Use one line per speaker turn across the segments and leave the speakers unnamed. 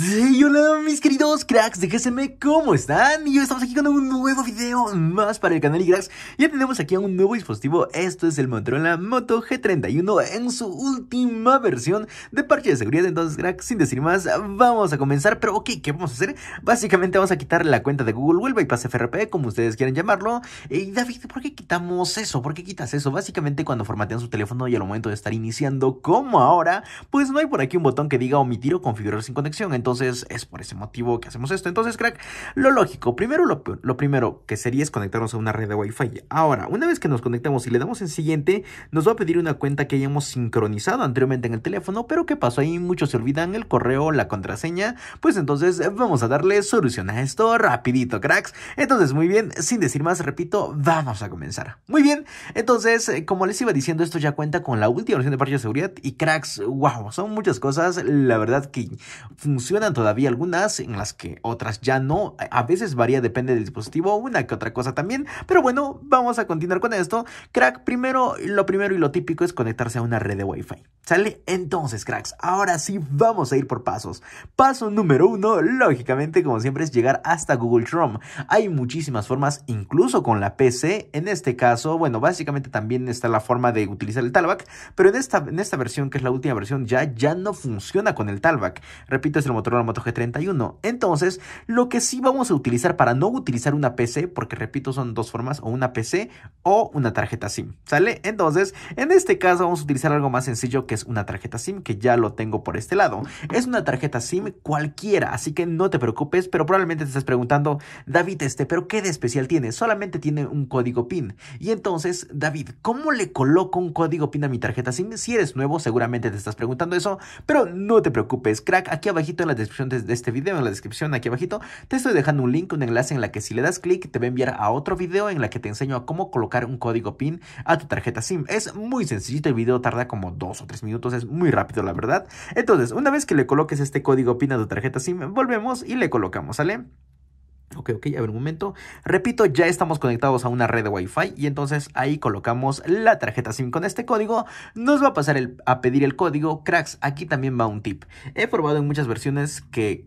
Sí, hola mis queridos cracks de ¿cómo están? Y hoy estamos aquí con un nuevo video más para el canal y cracks Ya tenemos aquí a un nuevo dispositivo, esto es el Motorola Moto G31 en su última versión de parche de seguridad Entonces cracks, sin decir más, vamos a comenzar Pero ok, ¿qué vamos a hacer? Básicamente vamos a quitarle la cuenta de Google y Bypass FRP, como ustedes quieran llamarlo Y eh, David, ¿por qué quitamos eso? ¿Por qué quitas eso? Básicamente cuando formatean su teléfono y al momento de estar iniciando como ahora Pues no hay por aquí un botón que diga omitir o configurar sin conexión Entonces entonces es por ese motivo que hacemos esto. Entonces, crack, lo lógico, primero lo, primero que sería es conectarnos a una red de Wi-Fi. Ahora, una vez que nos conectamos y le damos en siguiente, nos va a pedir una cuenta que hayamos sincronizado anteriormente en el teléfono, pero ¿qué pasó? Ahí muchos se olvidan el correo, la contraseña. Pues entonces vamos a darle solución a esto rapidito, cracks. Entonces, muy bien, sin decir más, repito, vamos a comenzar. Muy bien, entonces, como les iba diciendo, esto ya cuenta con la última versión de parche de seguridad y cracks, wow, son muchas cosas, la verdad que funciona todavía algunas, en las que otras ya no. A veces varía, depende del dispositivo, una que otra cosa también. Pero bueno, vamos a continuar con esto. Crack, primero, lo primero y lo típico es conectarse a una red de Wi-Fi. ¿Sale? Entonces, cracks, ahora sí vamos a ir por pasos. Paso número uno, lógicamente, como siempre, es llegar hasta Google Chrome. Hay muchísimas formas, incluso con la PC. En este caso, bueno, básicamente también está la forma de utilizar el Talback, pero en esta, en esta versión, que es la última versión, ya, ya no funciona con el Talback. Repito, es el Motorola Moto G31. Entonces, lo que sí vamos a utilizar para no utilizar una PC, porque repito, son dos formas, o una PC o una tarjeta SIM, ¿sale? Entonces, en este caso vamos a utilizar algo más sencillo que es una tarjeta SIM, que ya lo tengo por este lado. Es una tarjeta SIM cualquiera, así que no te preocupes, pero probablemente te estás preguntando, David, este, ¿pero qué de especial tiene? Solamente tiene un código PIN. Y entonces, David, ¿cómo le coloco un código PIN a mi tarjeta SIM? Si eres nuevo, seguramente te estás preguntando eso, pero no te preocupes, crack, aquí abajito en la descripción de, este video, en la descripción aquí abajito, te estoy dejando un link, un enlace en la que si le das clic te va a enviar a otro video en la que te enseño a cómo colocar un código PIN a tu tarjeta SIM. Es muy sencillito, el video tarda como dos o tres minutos, es muy rápido la verdad. Entonces, una vez que le coloques este código PIN a tu tarjeta SIM, volvemos y le colocamos, ¿sale? ok, ok, a ver un momento. Repito, ya estamos conectados a una red de Wi-Fi y entonces ahí colocamos la tarjeta SIM con este código. Nos va a pasar a pedir el código. Cracks, aquí también va un tip. He probado en muchas versiones que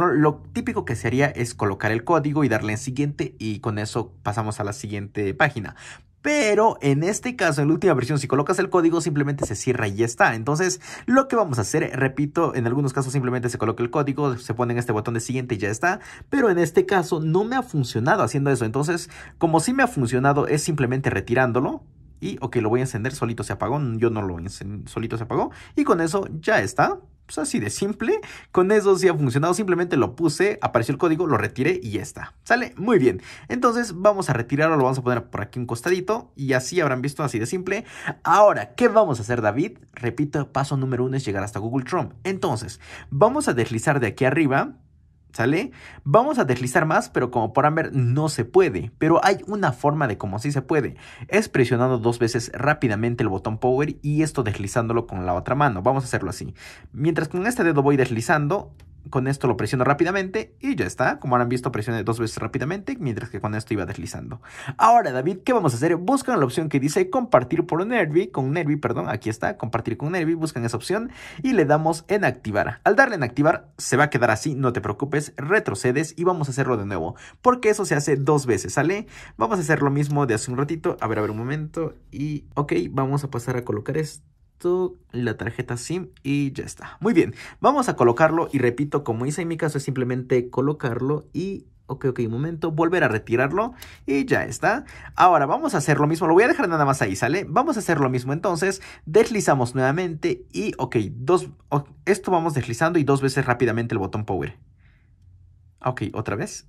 lo típico que se haría es colocar el código y darle en siguiente y con eso pasamos a la siguiente página. Pero en este caso, en la última versión, si colocas el código, simplemente se cierra y ya está. Entonces, lo que vamos a hacer, repito, en algunos casos simplemente se coloca el código, se pone en este botón de siguiente y ya está. Pero en este caso no me ha funcionado haciendo eso. Entonces, como sí me ha funcionado, es simplemente retirándolo. Y ok, lo voy a encender, solito se apagó, yo no lo solito se apagó. Y con eso ya está. Pues así de simple. Con eso sí ha funcionado. Simplemente lo puse, apareció el código, lo retiré y ya está. ¿Sale? Muy bien. Entonces vamos a retirarlo, lo vamos a poner por aquí un costadito y así habrán visto así de simple. Ahora, ¿qué vamos a hacer David? Repito, paso número uno es llegar hasta Google Chrome. Entonces, vamos a deslizar de aquí arriba ¿Sale? Vamos a deslizar más, pero como podrán ver, no se puede. Pero hay una forma de cómo sí se puede. Es presionando dos veces rápidamente el botón power y esto deslizándolo con la otra mano. Vamos a hacerlo así. Mientras con este dedo voy deslizando, con esto lo presiono rápidamente y ya está. Como han visto, presioné dos veces rápidamente, mientras que con esto iba deslizando. Ahora, David, ¿qué vamos a hacer? Buscan la opción que dice compartir por Nervi, con Nervi, perdón, aquí está, compartir con Nervi, buscan esa opción y le damos en activar. Al darle en activar, se va a quedar así, no te preocupes, retrocedes y vamos a hacerlo de nuevo, porque eso se hace dos veces, ¿sale? Vamos a hacer lo mismo de hace un ratito, a ver, a ver un momento y, ok, vamos a pasar a colocar esto la tarjeta SIM y ya está. Muy bien, vamos a colocarlo y repito, como hice en mi caso, es simplemente colocarlo y... Ok, ok, un momento, volver a retirarlo y ya está. Ahora vamos a hacer lo mismo, lo voy a dejar nada más ahí, ¿sale? Vamos a hacer lo mismo entonces, deslizamos nuevamente y ok, dos, esto vamos deslizando y dos veces rápidamente el botón power. Ok, otra vez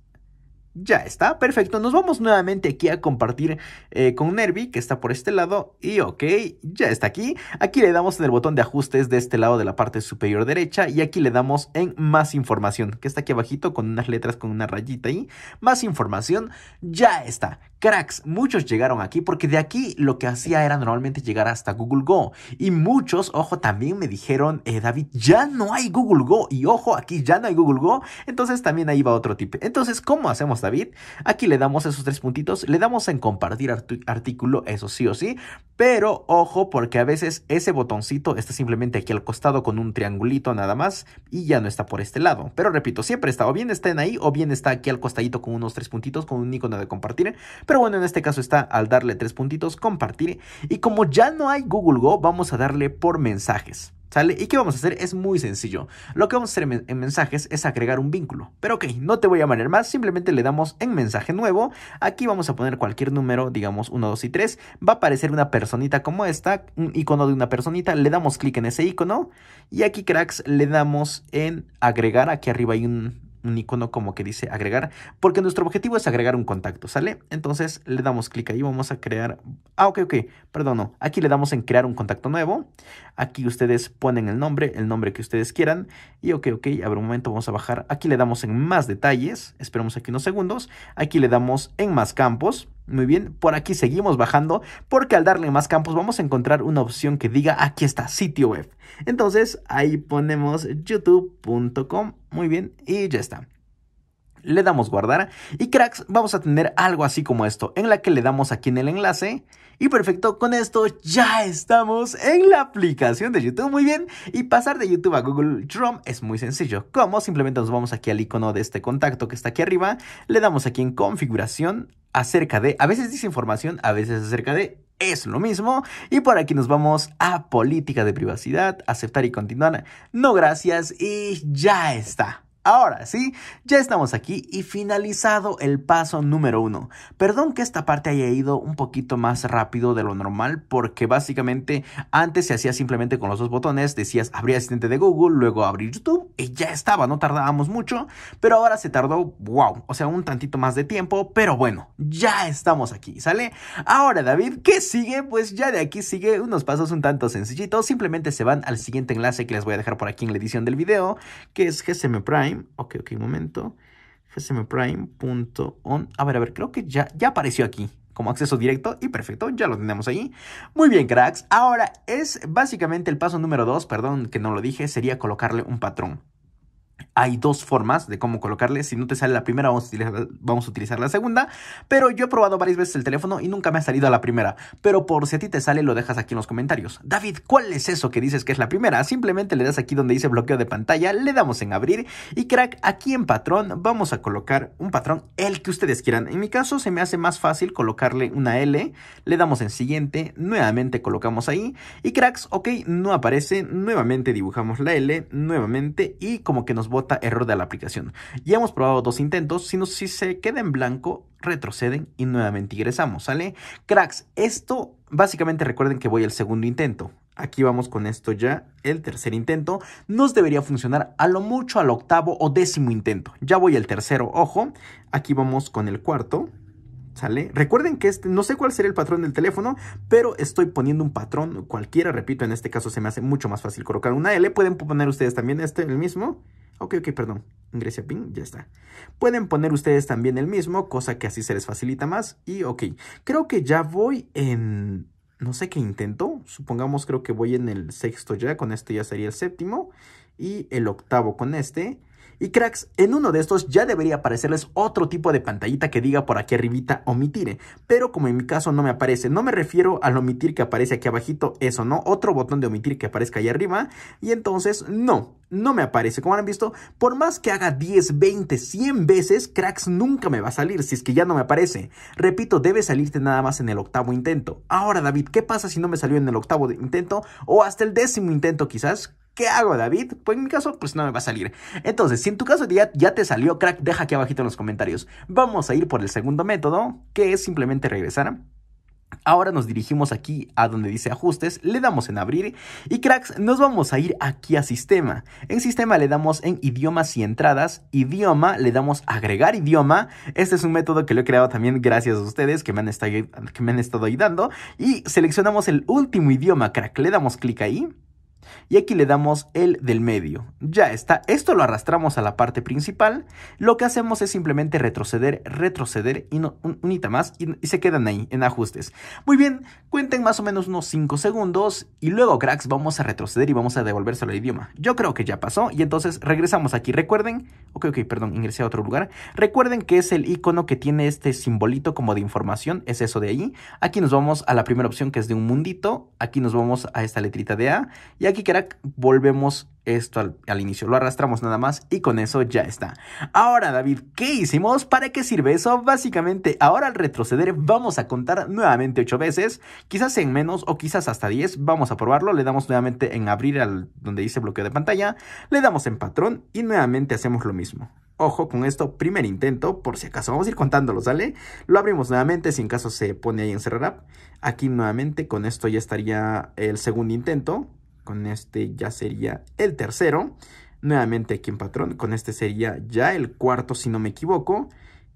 ya está, perfecto. Nos vamos nuevamente aquí a compartir eh, con Nervi, que está por este lado. Y ok, ya está aquí. Aquí le damos en el botón de ajustes de este lado de la parte superior derecha. Y aquí le damos en más información, que está aquí abajito con unas letras con una rayita ahí. Más información, ya está. Cracks, muchos llegaron aquí porque de aquí lo que hacía era normalmente llegar hasta Google Go. Y muchos, ojo, también me dijeron, eh, David, ya no hay Google Go. Y ojo, aquí ya no hay Google Go. Entonces también ahí va otro tipo, Entonces, ¿cómo hacemos? David. Aquí le damos esos tres puntitos, le damos en compartir artículo, eso sí o sí, pero ojo porque a veces ese botoncito está simplemente aquí al costado con un triangulito nada más y ya no está por este lado. Pero repito, siempre está o bien está en ahí o bien está aquí al costadito con unos tres puntitos, con un icono de compartir. Pero bueno, en este caso está al darle tres puntitos, compartir. Y como ya no hay Google Go, vamos a darle por mensajes. ¿Y qué vamos a hacer? Es muy sencillo. Lo que vamos a hacer en, mensajes es agregar un vínculo. Pero ok, no te voy a manejar más, simplemente le damos en mensaje nuevo. Aquí vamos a poner cualquier número, digamos 1, 2 y 3. Va a aparecer una personita como esta, un icono de una personita. Le damos clic en ese icono. Y aquí, cracks, le damos en agregar. Aquí arriba hay un, un icono como que dice agregar, porque nuestro objetivo es agregar un contacto, ¿sale? Entonces le damos clic ahí, vamos a crear, ah, ok, ok, perdón, no, aquí le damos en crear un contacto nuevo, aquí ustedes ponen el nombre, el nombre que ustedes quieran, y ok, ok, a un momento, vamos a bajar, aquí le damos en más detalles, Esperemos aquí unos segundos, aquí le damos en más campos, muy bien, por aquí seguimos bajando porque al darle más campos vamos a encontrar una opción que diga aquí está, sitio web. Entonces ahí ponemos youtube.com, muy bien, y ya está le damos guardar y cracks vamos a tener algo así como esto en la que le damos aquí en el enlace y perfecto con esto ya estamos en la aplicación de YouTube muy bien y pasar de YouTube a Google Chrome es muy sencillo como simplemente nos vamos aquí al icono de este contacto que está aquí arriba le damos aquí en configuración acerca de, a veces información, a veces acerca de, es lo mismo. Y por aquí nos vamos a política de privacidad, aceptar y continuar. No gracias y ya está. Ahora sí, ya estamos aquí y finalizado el paso número uno. Perdón que esta parte haya ido un poquito más rápido de lo normal porque básicamente antes se hacía simplemente con los dos botones, decías abrir asistente de Google, luego abrir YouTube y ya estaba, no tardábamos mucho, pero ahora se tardó, wow, o sea, un tantito más de tiempo, pero bueno, ya estamos aquí, ¿sale? Ahora David, ¿qué sigue? Pues ya de aquí sigue unos pasos un tanto sencillitos, simplemente se van al siguiente enlace que les voy a dejar por aquí en la edición del video, que es GSM Prime Ok, ok, un momento. fsmprime.on. A ver, a ver, creo que ya, ya apareció aquí como acceso directo y perfecto, ya lo tenemos ahí. Muy bien, cracks. Ahora es básicamente el paso número 2, perdón que no lo dije, sería colocarle un patrón hay dos formas de cómo colocarle. Si no te sale la primera, vamos a, utilizar, la segunda. Pero yo he probado varias veces el teléfono y nunca me ha salido la primera. Pero por si a ti te sale, lo dejas aquí en los comentarios. David, ¿cuál es eso que dices que es la primera? Simplemente le das aquí donde dice bloqueo de pantalla, le damos en abrir y crack, aquí en patrón vamos a colocar un patrón, el que ustedes quieran. En mi caso se me hace más fácil colocarle una L, le damos en siguiente, nuevamente colocamos ahí y cracks, ok, no aparece, nuevamente dibujamos la L, nuevamente y como que nos bota error de la aplicación. Ya hemos probado dos intentos, si, no, si se queda en blanco, retroceden y nuevamente ingresamos, ¿sale? Cracks, esto básicamente recuerden que voy al segundo intento. Aquí vamos con esto ya, el tercer intento. Nos debería funcionar a lo mucho al octavo o décimo intento. Ya voy al tercero, ojo. Aquí vamos con el cuarto. ¿Sale? Recuerden que este, no sé cuál sería el patrón del teléfono, pero estoy poniendo un patrón cualquiera, repito, en este caso se me hace mucho más fácil colocar una L. Pueden poner ustedes también este, el mismo. Ok, ok, perdón. Ingrese a pin, ya está. Pueden poner ustedes también el mismo, cosa que así se les facilita más. Y ok, creo que ya voy en... No sé qué intento. Supongamos creo que voy en el sexto ya. Con esto ya sería el séptimo. Y el octavo con este. Y cracks, en uno de estos ya debería aparecerles otro tipo de pantallita que diga por aquí arribita omitir pero como en mi caso no me aparece, no me refiero al omitir que aparece aquí abajito, eso no, otro botón de omitir que aparezca ahí arriba, y entonces no, no me aparece, como han visto, por más que haga 10, 20, 100 veces, cracks nunca me va a salir, si es que ya no me aparece. Repito, debe salirte nada más en el octavo intento. Ahora David, ¿qué pasa si no me salió en el octavo intento o hasta el décimo intento quizás? ¿Qué hago, David? Pues en mi caso, pues no me va a salir. Entonces, si en tu caso ya, te salió, crack, deja aquí abajito en los comentarios. Vamos a ir por el segundo método, que es simplemente regresar Ahora nos dirigimos aquí a donde dice ajustes, le damos en abrir y cracks, nos vamos a ir aquí a sistema. En sistema le damos en idiomas y entradas, idioma, le damos agregar idioma. Este es un método que lo he creado también gracias a ustedes que me han, estado, que me han estado ayudando. Y seleccionamos el último idioma, crack, le damos clic ahí y aquí le damos el del medio. Ya está, esto lo arrastramos a la parte principal, lo que hacemos es simplemente retroceder, retroceder y no, un, unita más y, se quedan ahí en ajustes. Muy bien, cuenten más o menos unos 5 segundos y luego cracks vamos a retroceder y vamos a devolvérselo al idioma. Yo creo que ya pasó y entonces regresamos aquí. Recuerden, ok, ok, perdón, ingresé a otro lugar. Recuerden que es el icono que tiene este simbolito como de información, es eso de ahí. Aquí nos vamos a la primera opción que es de un mundito, aquí nos vamos a esta letrita de A y aquí volvemos esto al, inicio. Lo arrastramos nada más y con eso ya está. Ahora, David, ¿qué hicimos? ¿Para qué sirve eso? Básicamente, ahora al retroceder vamos a contar nuevamente 8 veces, quizás en menos o quizás hasta 10. Vamos a probarlo. Le damos nuevamente en abrir al donde dice bloqueo de pantalla, le damos en patrón y nuevamente hacemos lo mismo. Ojo con esto, primer intento, por si acaso. Vamos a ir contándolo, ¿sale? Lo abrimos nuevamente, si en caso se pone ahí en cerrar app. Aquí nuevamente, con esto ya estaría el segundo intento. Con este ya sería el tercero. Nuevamente aquí en patrón. Con este sería ya el cuarto, si no me equivoco.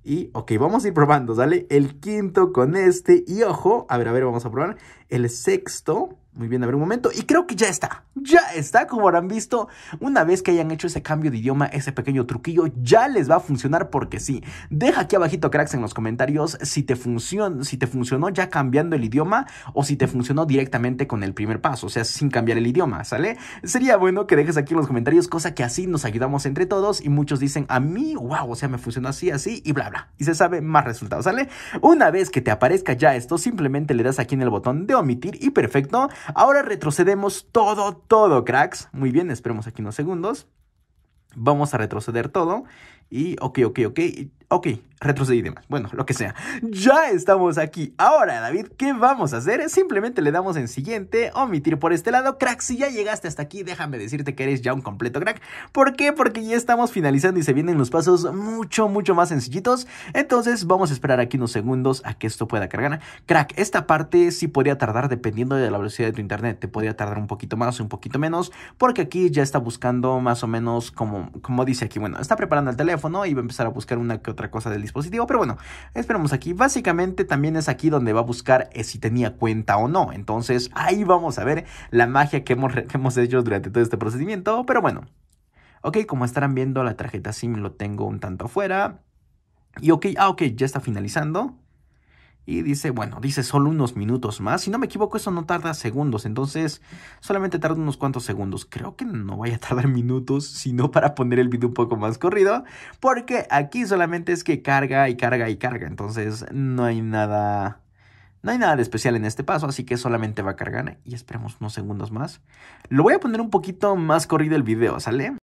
Y, ok, vamos a ir probando, ¿sale? El quinto con este. Y, ojo, a ver, a ver, vamos a probar. El sexto muy bien, a ver un momento. Y creo que ya está. Ya está, como habrán visto. Una vez que hayan hecho ese cambio de idioma, ese pequeño truquillo, ya les va a funcionar porque sí. Deja aquí abajito, cracks, en los comentarios si te, si te funcionó ya cambiando el idioma o si te funcionó directamente con el primer paso, o sea, sin cambiar el idioma, ¿sale? Sería bueno que dejes aquí en los comentarios, cosa que así nos ayudamos entre todos y muchos dicen, a mí, wow, o sea, me funcionó así, así y bla, bla. Y se sabe más resultados, ¿sale? Una vez que te aparezca ya esto, simplemente le das aquí en el botón de omitir y perfecto. Ahora retrocedemos todo, todo, cracks. Muy bien, esperemos aquí unos segundos. Vamos a retroceder todo. Y ok, ok, ok. Ok, retrocedí de Bueno, lo que sea. Ya estamos aquí. Ahora, David, ¿qué vamos a hacer? Simplemente le damos en siguiente, omitir por este lado. Crack, si ya llegaste hasta aquí, déjame decirte que eres ya un completo crack. ¿Por qué? Porque ya estamos finalizando y se vienen los pasos mucho, mucho más sencillitos. Entonces, vamos a esperar aquí unos segundos a que esto pueda cargar. Crack, esta parte sí podría tardar dependiendo de la velocidad de tu internet. Te podría tardar un poquito más, o un poquito menos, porque aquí ya está buscando más o menos como, como dice aquí. Bueno, está preparando el teléfono y va a empezar a buscar una que otra cosa del dispositivo. Pero bueno, esperamos aquí. Básicamente también es aquí donde va a buscar eh, si tenía cuenta o no. Entonces ahí vamos a ver la magia que hemos, hemos hecho durante todo este procedimiento. Pero bueno. Ok, como estarán viendo, la tarjeta SIM lo tengo un tanto afuera. Y ok, ah, ok, ya está finalizando. Y dice, bueno, dice solo unos minutos más. Si no me equivoco, eso no tarda segundos. Entonces, solamente tarda unos cuantos segundos. Creo que no vaya a tardar minutos, sino para poner el video un poco más corrido. Porque aquí solamente es que carga y carga y carga. Entonces, no hay nada... No hay nada de especial en este paso, así que solamente va a cargar y esperemos unos segundos más. Lo voy a poner un poquito más corrido el video, ¿sale?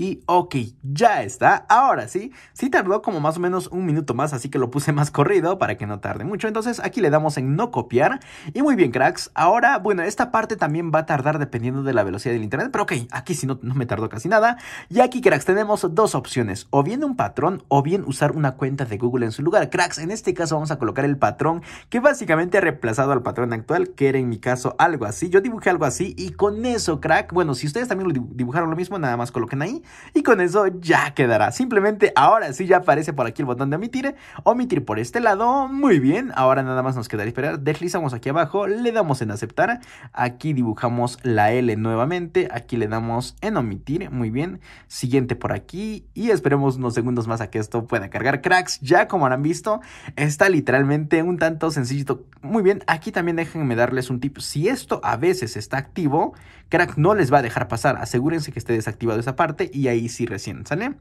Y ok, ya está. Ahora sí, sí tardó como más o menos un minuto más, así que lo puse más corrido para que no tarde mucho. Entonces aquí le damos en no copiar. Y muy bien, cracks. Ahora, bueno, esta parte también va a tardar dependiendo de la velocidad del internet. Pero ok, aquí sí no, me tardó casi nada. Y aquí, cracks, tenemos dos opciones. O bien un patrón o bien usar una cuenta de Google en su lugar. Cracks, en este caso vamos a colocar el patrón que básicamente ha reemplazado al patrón actual, que era en mi caso algo así. Yo dibujé algo así y con eso, crack, bueno, si ustedes también lo dibujaron lo mismo, nada más coloquen ahí. Y con eso ya quedará. Simplemente ahora sí ya aparece por aquí el botón de omitir. Omitir por este lado. Muy bien. Ahora nada más nos queda esperar. Deslizamos aquí abajo. Le damos en aceptar. Aquí dibujamos la L nuevamente. Aquí le damos en omitir. Muy bien. Siguiente por aquí. Y esperemos unos segundos más a que esto pueda cargar. Cracks, ya como habrán visto, está literalmente un tanto sencillito. Muy bien. Aquí también déjenme darles un tip. Si esto a veces está activo, Crack no les va a dejar pasar. Asegúrense que esté desactivado esa parte y ahí sí recién, ¿sale?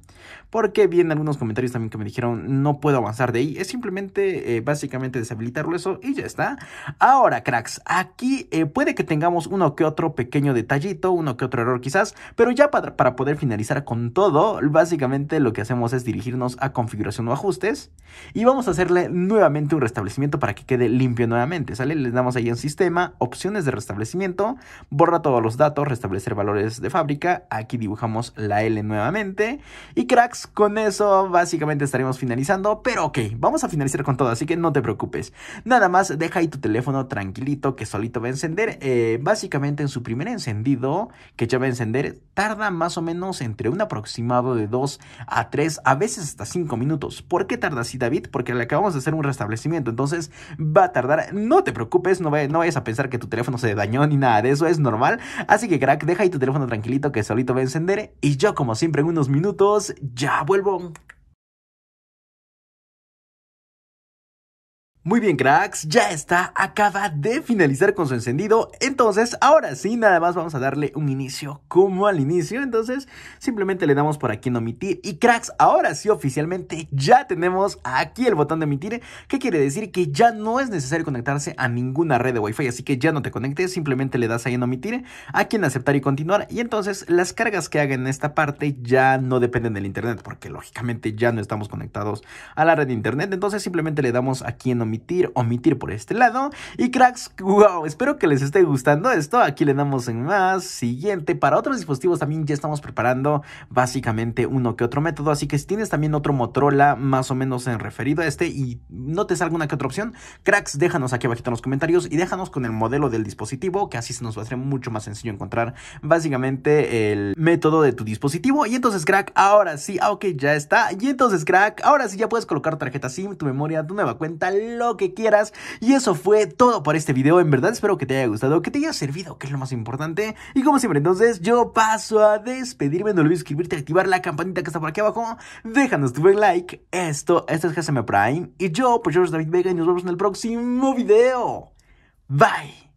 Porque en algunos comentarios también que me dijeron no puedo avanzar de ahí, es simplemente eh, básicamente deshabilitarlo eso y ya está. Ahora cracks, aquí eh, puede que tengamos uno que otro pequeño detallito, uno que otro error quizás, pero ya para, para poder finalizar con todo, básicamente lo que hacemos es dirigirnos a configuración o ajustes y vamos a hacerle nuevamente un restablecimiento para que quede limpio nuevamente, ¿sale? Le damos ahí en sistema, opciones de restablecimiento, borra todos los datos, restablecer valores de fábrica, aquí dibujamos la L nuevamente. Y cracks, con eso básicamente estaremos finalizando. Pero ok, vamos a finalizar con todo, así que no te preocupes. Nada más, deja ahí tu teléfono tranquilito que solito va a encender. Eh, básicamente en su primer encendido que ya va a encender, tarda más o menos entre un aproximado de 2 a 3, a veces hasta 5 minutos. ¿Por qué tarda así, David? Porque le acabamos de hacer un restablecimiento, entonces va a tardar. No te preocupes, no, vayas, no vayas a pensar que tu teléfono se dañó ni nada de eso, es normal. Así que crack, deja ahí tu teléfono tranquilito que solito va a encender y ya como siempre en unos minutos ya vuelvo. Muy bien, cracks, ya está, acaba de finalizar con su encendido. Entonces, ahora sí, nada más vamos a darle un inicio como al inicio. Entonces, simplemente le damos por aquí en omitir. Y cracks, ahora sí, oficialmente ya tenemos aquí el botón de omitir, qué quiere decir que ya no es necesario conectarse a ninguna red de Wi-Fi. Así que ya no te conectes, simplemente le das ahí en omitir, aquí en aceptar y continuar. Y entonces, las cargas que haga en esta parte ya no dependen del internet, porque lógicamente ya no estamos conectados a la red de internet. Entonces, simplemente le damos aquí en omitir omitir, por este lado. Y cracks, wow, espero que les esté gustando esto. Aquí le damos en más. Siguiente, para otros dispositivos también ya estamos preparando básicamente uno que otro método. Así que si tienes también otro Motorola más o menos en referido a este y no te salga que otra opción, cracks, déjanos aquí abajito en los comentarios y déjanos con el modelo del dispositivo, que así se nos va a hacer mucho más sencillo encontrar básicamente el método de tu dispositivo. Y entonces, crack, ahora sí, ah, ok, ya está. Y entonces, crack, ahora sí ya puedes colocar tarjeta SIM, tu memoria, tu nueva cuenta, lo que quieras. Y eso fue todo por este video. En verdad espero que te haya gustado, que te haya servido, que es lo más importante. Y como siempre, entonces yo paso a despedirme. No olvides suscribirte, activar la campanita que está por aquí abajo. Déjanos tu buen like. Esto, esto es GSM Prime. Y yo, pues yo soy David Vega y nos vemos en el próximo video. Bye.